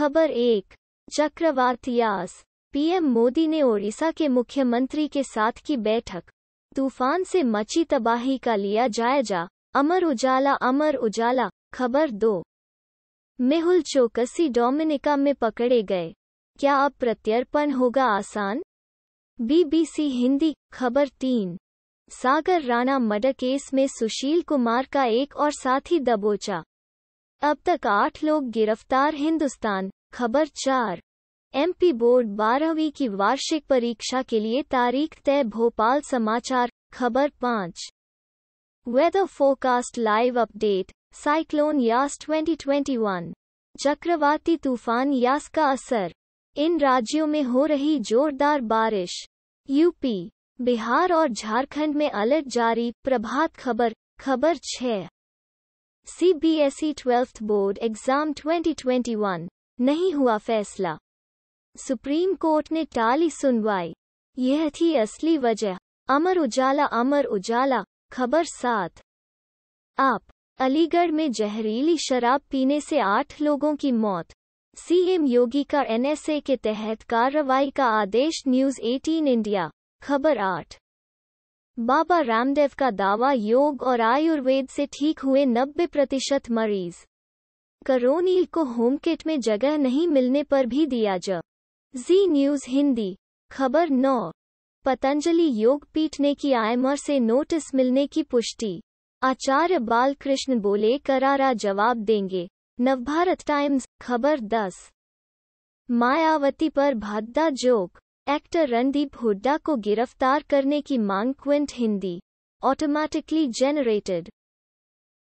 खबर एक चक्रवात यास पीएम मोदी ने ओडिशा के मुख्यमंत्री के साथ की बैठक तूफान से मची तबाही का लिया जायजा अमर उजाला अमर उजाला खबर दो मेहुल चौकसी डोमिनिका में पकड़े गए क्या अब प्रत्यर्पण होगा आसान बीबीसी हिंदी खबर तीन सागर राणा मर्डर केस में सुशील कुमार का एक और साथी दबोचा अब तक आठ लोग गिरफ्तार हिंदुस्तान खबर चार एमपी बोर्ड बारहवीं की वार्षिक परीक्षा के लिए तारीख तय भोपाल समाचार खबर पाँच weather forecast live update cyclone Yaas 2021 चक्रवाती तूफान यास का असर इन राज्यों में हो रही जोरदार बारिश यूपी बिहार और झारखंड में अलर्ट जारी प्रभात खबर खबर छः सीबीएसई ट्वेल्थ बोर्ड एग्जाम 2021 नहीं हुआ फैसला सुप्रीम कोर्ट ने टाली सुनवाई यह थी असली वजह अमर उजाला अमर उजाला खबर सात आप अलीगढ़ में जहरीली शराब पीने से आठ लोगों की मौत सीएम योगी का एनएसए के तहत कार्रवाई का आदेश न्यूज 18 इंडिया खबर आठ बाबा रामदेव का दावा योग और आयुर्वेद से ठीक हुए 90 प्रतिशत मरीज करोनील को होम किट में जगह नहीं मिलने पर भी दिया ज जी न्यूज हिंदी खबर नौ पतंजलि योग पीठ ने की आयमर से नोटिस मिलने की पुष्टि आचार्य बालकृष्ण बोले करारा जवाब देंगे नवभारत टाइम्स खबर दस मायावती पर भद्दा जोक एक्टर रणदीप हुड्डा को गिरफ्तार करने की मांग क्विंट हिंदी ऑटोमैटिकली जेनरेटेड